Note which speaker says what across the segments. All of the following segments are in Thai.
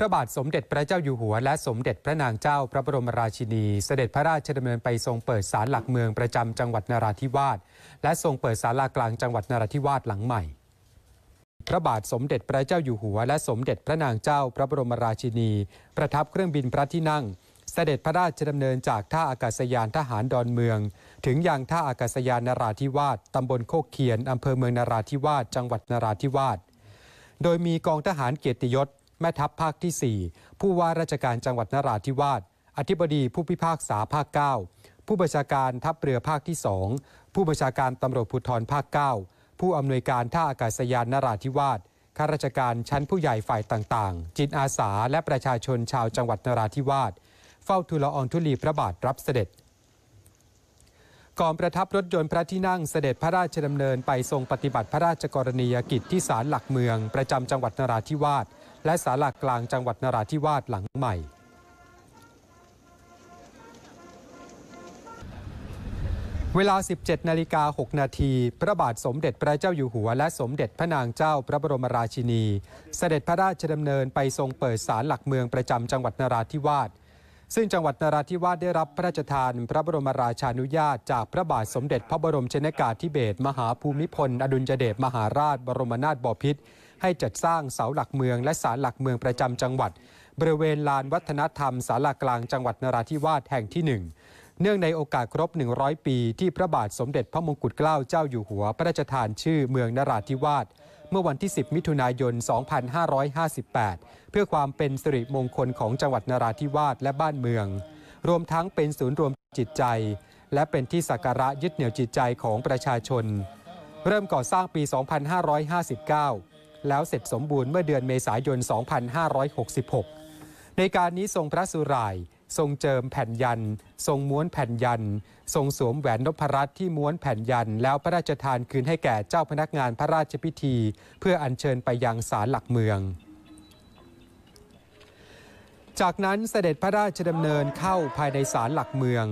Speaker 1: พระบาทสมเด็จพระเจ้าอยู่หัวและสมเด็จพระนางเจ้าพระบรมราชินี เสด็จพระราชดำเนินไปทรงเปิดศาลหลักเมืองประจำจังหวัดนราธิวาสและทรงเปิดศาลากลางจังหวัดนราธิวาสหลังใหม่ พระบาทสมเด็จพระเจ้าอยู่หัวและสมเด็จพระนางเจ้าพระบรมราชินี ประทับเครื่องบินพระที่นั่ง เสด็จพระราชดำเนินจากท่าอากาศยานทหารดอนเมือง ถึงยังท่าอากาศยานนราธิวาสตำบลโคกเขียนอำเภอเมืองนราธิวาสจังหวัดนราธิวาส โดยมีกองทหารเกียรติยศแม่ทัพภาคที่4ผู้ว่าราชการจังหวัดนราธิวาส อธิบดีผู้พิพากษาภาค 9 ผู้บัญชาการทัพเรือภาคที่ 2 ผู้บัญชาการตำรวจภูธรภาค 9 ผู้อำนวยการท่าอากาศยานนราธิวาส ข้าราชการชั้นผู้ใหญ่ฝ่ายต่าง ๆ จิตอาสาและประชาชนชาวจังหวัดนราธิวาส เฝ้าทูลอองธุลีพระบาทรับเสด็จ ก่อนประทับรถยนต์พระที่นั่งเสด็จพระราชดำเนินไปทรงปฏิบัติพระราชกรณียกิจที่ศาลหลักเมืองประจำจังหวัดนราธิวาสและศาลากลางจังหวัดนราธิวาสหลังใหม่ เวลา 17 นาฬิกา 6 นาที พระบาทสมเด็จพระเจ้าอยู่หัวและสมเด็จพระนางเจ้าพระบรมราชินี เสด็จพระราชดำเนิน ไปทรงเปิดศาลหลักเมืองประจำจังหวัดนราธิวาส ซึ่งจังหวัดนราธิวาสได้รับพระราชทาน พระบรมราชานุญาต จากพระบาทสมเด็จพระบรมชนกาธิเบศรมหาภูมิพลอดุลยเดชมหาราช บรมนาถบพิตรให้จัดสร้างเสาหลักเมืองและศาลหลักเมืองประจำจังหวัด บริเวณลานวัฒนธรรมศาลากลางจังหวัดนราธิวาสแห่งที่ 1 เนื่องในโอกาสครบ 100 ปี ที่พระบาทสมเด็จพระมงกุฎเกล้าเจ้าอยู่หัวพระราชทานชื่อเมืองนราธิวาสเมื่อวันที่ 10 มิถุนายน 2558 เพื่อความเป็นสิริมงคลของจังหวัดนราธิวาสและบ้านเมือง รวมทั้งเป็นศูนย์รวมจิตใจ และเป็นที่สักการะยึดเหนี่ยวจิตใจของประชาชน เริ่มก่อสร้างปี 2559แล้วเสร็จสมบูรณ์เมื่อเดือนเมษายน 2566 ในการนี้ทรงพระสุรายทรงเจิมแผ่นยัน ทรงม้วนแผ่นยันทรงสวมแหวนนพรัตน์ที่ม้วนแผ่นยัน แล้วพระราชทานคืนให้แก่เจ้าพนักงานพระราชพิธี เพื่ออัญเชิญไปยังศาลหลักเมือง จากนั้นเสด็จพระราชดำเนินเข้าภายในศาลหลักเมือง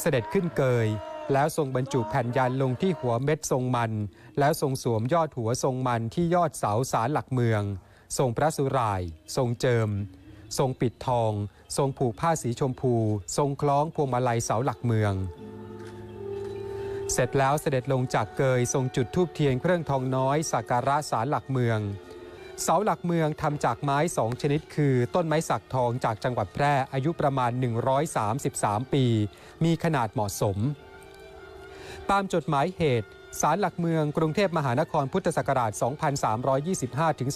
Speaker 1: เสด็จขึ้นเกยแล้วทรงบรรจุแผ่นยันลงที่หัวเม็ดทรงมัน แล้วทรงสวมยอดหัวทรงมันที่ยอดเสาสารหลักเมือง ทรงพระสุราย ทรงเจิม ทรงปิดทอง ทรงผูกผ้าสีชมพู ทรงคล้องพวง มาลัยเสาหลักเมือง เสร็จแล้วเสด็จลงจากเกยทรงจุดทูบเทียนเครื่องทองน้อย สักการะสารหลักเมือง เสาหลักเมืองทำจากไม้สองชนิดคือ ต้นไม้สักทองจากจังหวัดแพร่อายุประมาณ 133 ปี มีขนาดเหมาะสมตามจดหมายเหตุ สารหลักเมืองกรุงเทพมหานครพุทธศักราช 2325 ถึง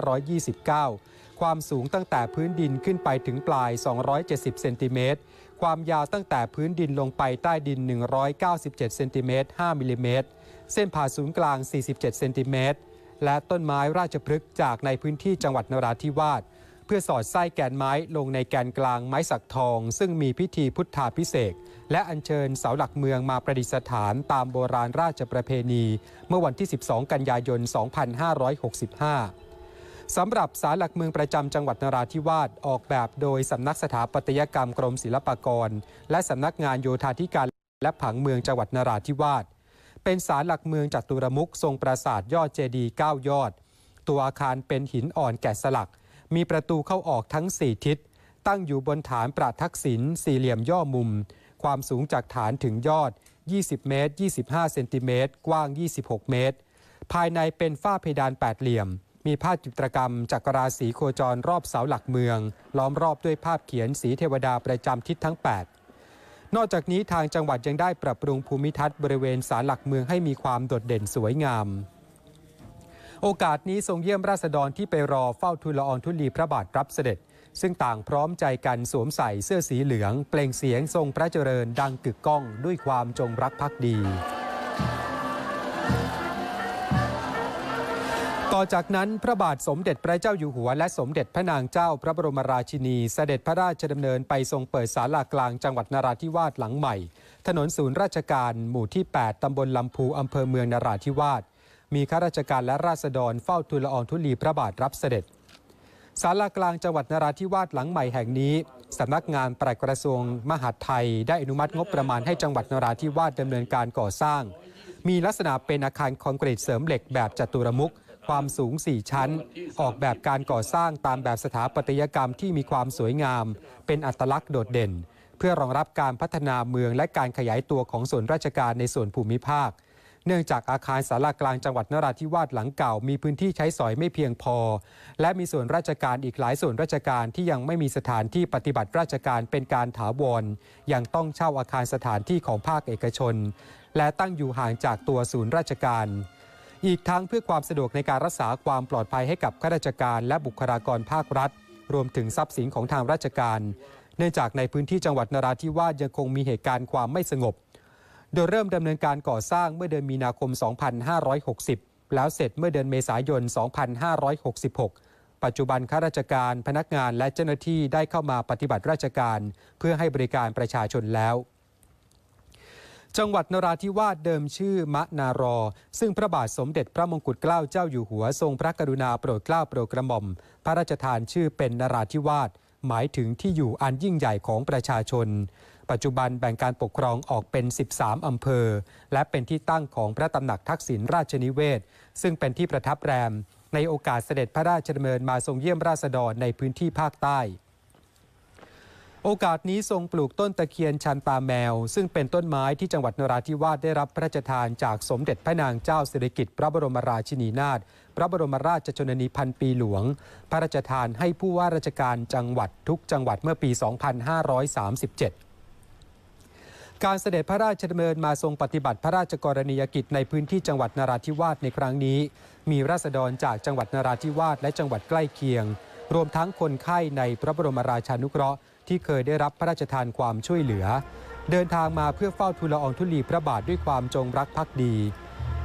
Speaker 1: 2529 ความสูงตั้งแต่พื้นดินขึ้นไปถึงปลาย 270 เซนติเมตร ความยาวตั้งแต่พื้นดินลงไปใต้ดิน 197 เซนติเมตร5มิลิเมตรเส้นผ่าศูนย์กลาง 47 เซนติเมตร และต้นไม้ราชพฤกษ์จากในพื้นที่จังหวัดนราธิวาสเพื่อสอดไส้แกนไม้ลงในแกนกลางไม้สักทอง ซึ่งมีพิธีพุทธาพิเศษ และอัญเชิญเสาหลักเมืองมาประดิษฐานตามโบราณราชประเพณีเมื่อวันที่ 12 กันยายน 2565 สำหรับศาลหลักเมืองประจำจังหวัดนราธิวาสออกแบบโดยสำนักสถาปัตยกรรมกรมศิลปากร และสำนักงานโยธาธิการและผังเมืองจังหวัดนราธิวาสเป็นศาลหลักเมืองจัตุรมุกทรงปราสาทยอดเจดีย์9ยอด ตัวอาคารเป็นหินอ่อนแกะสลักมีประตูเข้าออกทั้ง 4 ทิศ ตั้งอยู่บนฐานประทักษิณสี่เหลี่ยมย่อมุม ความสูงจากฐานถึงยอด 20 เมตร 25 เซนติเมตร กว้าง 26 เมตร ภายในเป็นฝ้าเพดานแปดเหลี่ยม มีภาพจิตรกรรมจักรราศีโคจรรอบเสาหลักเมือง ล้อมรอบด้วยภาพเขียนสีเทวดาประจำทิศทั้ง 8 นอกจากนี้ทางจังหวัดยังได้ปรับปรุงภูมิทัศน์บริเวณศาลหลักเมืองให้มีความโดดเด่นสวยงามโอกาสนี้ทรงเยี่ยมราษฎรที่ไปรอเฝ้าทูลละอองทุลีพระบาทรับเสด็จ ซึ่งต่างพร้อมใจกันสวมใส่เสื้อสีเหลือง เปล่งเสียงทรงพระเจริญดังกึกก้องด้วยความจงรักภักดี ต่อจากนั้นพระบาทสมเด็จพระเจ้าอยู่หัวและสมเด็จพระนางเจ้าพระบรมราชินีเสด็จพระราชดำเนินไปทรงเปิดศาลากลางจังหวัดนราธิวาสหลังใหม่ ถนนศูนย์ราชการหมู่ที่ 8 ตำบลลำพูอำเภอเมืองนราธิวาสมีข้าราชการและราษฎรเฝ้าทูลละอองทุลีพระบาทรับเสด็จศาลากลางจังหวัดนราธิวาสหลังใหม่แห่งนี้ สำนักงานปลัดกระทรวงมหาดไทยได้อนุมัติงบประมาณให้จังหวัดนราธิวาสดำเนินการก่อสร้าง มีลักษณะเป็นอาคารคอนกรีตเสริมเหล็ก แบบจัตุรมุข ความสูง 4 ชั้น ออกแบบการก่อสร้างตามแบบสถาปัตยกรรมที่มีความสวยงาม เป็นอัตลักษณ์โดดเด่น เพื่อรองรับการพัฒนาเมืองและการขยายตัวของส่วนราชการในส่วนภูมิภาคเนื่องจากอาคารสารากลางจังหวัดนราธิวาสหลังเก่ามีพื้นที่ใช้สอยไม่เพียงพอ และมีส่วนราชการอีกหลายส่วนราชการที่ยังไม่มีสถานที่ปฏิบัติราชการเป็นการถาวร ยังต้องเช่าอาคารสถานที่ของภาคเอกชน และตั้งอยู่ห่างจากตัวศูนย์ราชการ อีกทั้งเพื่อความสะดวกในการรักษาความปลอดภัยให้กับข้าราชการและบุคลากรภาครัฐ รวมถึงทรัพย์สินของทางราชการ เนื่องจากในพื้นที่จังหวัดนราธิวาสยังคงมีเหตุการณ์ความไม่สงบโดยเริ่มดำเนินการก่อสร้างเมื่อเดือนมีนาคม 2560 แล้วเสร็จเมื่อเดือนเมษายน 2566 ปัจจุบันข้าราชการพนักงานและเจ้าหน้าที่ได้เข้ามาปฏิบัติราชการ เพื่อให้บริการประชาชนแล้ว จังหวัดนราธิวาสเดิมชื่อมะนารอ ซึ่งพระบาทสมเด็จพระมงกุฎเกล้าเจ้าอยู่หัวทรงพระกรุณาโปรดเกล้าโปรดกระหม่อม พระราชทานชื่อเป็นนราธิวาสหมายถึงที่อยู่อันยิ่งใหญ่ของประชาชนปัจจุบัน แบ่งการปกครองออกเป็น 13 อำเภอ และเป็นที่ตั้งของพระตำหนักทักษิณราชนิเวศ ซึ่งเป็นที่ประทับแรม ในโอกาสเสด็จพระราชดำเนินมาทรงเยี่ยมราษฎรในพื้นที่ภาคใต้ โอกาสนี้ทรงปลูกต้นตะเคียนชันตาแมว ซึ่งเป็นต้นไม้ที่จังหวัดนราธิวาสได้รับพระราชทานจากสมเด็จพระนางเจ้าสิริกิติ์พระบรมราชินีนาถ พระบรมราชชนนีพันปีหลวง พระราชทานให้ผู้ว่าราชการจังหวัดทุกจังหวัดเมื่อปี 2537การเสด็จพระราชดำเนินมาทรงปฏิบัติพระราชกรณียกิจในพื้นที่จังหวัดนราธิวาสในครั้งนี้ มีราษฎรจากจังหวัดนราธิวาสและจังหวัดใกล้เคียง รวมทั้งคนไข้ในพระบรมราชานุเคราะห์ที่เคยได้รับพระราชทานความช่วยเหลือ เดินทางมาเพื่อเฝ้าทูลอองธุลีพระบาทด้วยความจงรักภักดี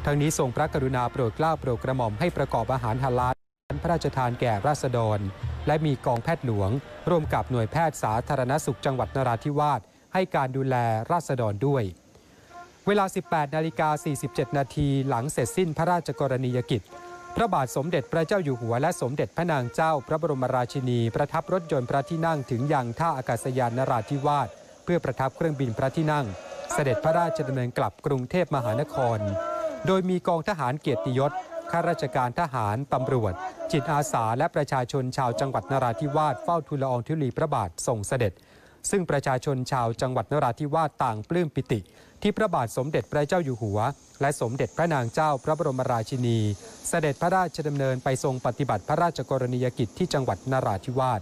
Speaker 1: ทั้งนี้ทรงพระกรุณาโปรดเกล้าโปรดกระหม่อมให้ประกอบอาหารฮาลาลพระราชทานแก่ราษฎร และมีกองแพทย์หลวงร่วมกับหน่วยแพทย์สาธารณสุขจังหวัดนราธิวาสให้การดูแลราษฎรด้วย เวลา 18 นาฬิกา 47 นาทีหลังเสร็จสิ้นพระราชกรณียกิจ พระบาทสมเด็จพระเจ้าอยู่หัวและสมเด็จพระนางเจ้า พระบรมราชินีประทับรถยนต์พระที่นั่งถึงยังท่าอากาศยานนราธิวาสเพื่อประทับเครื่องบินพระที่นั่ง เสด็จพระราชดำเนินกลับกรุงเทพมหานคร โดยมีกองทหารเกียรติยศข้าราชการทหารตำรวจจิตอาสาและประชาชนชาวจังหวัดนราธิวาสเฝ้าทูลอองธุลีพระบาทส่งเสด็จซึ่งประชาชนชาวจังหวัดนราธิวาสต่างปลื้มปิติ ที่พระบาทสมเด็จพระเจ้าอยู่หัว และสมเด็จพระนางเจ้าพระบรมราชินี เสด็จพระราชดำเนินไปทรงปฏิบัติพระราชกรณียกิจที่จังหวัดนราธิวาส